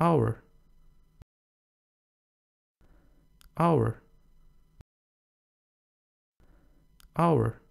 hour hour hour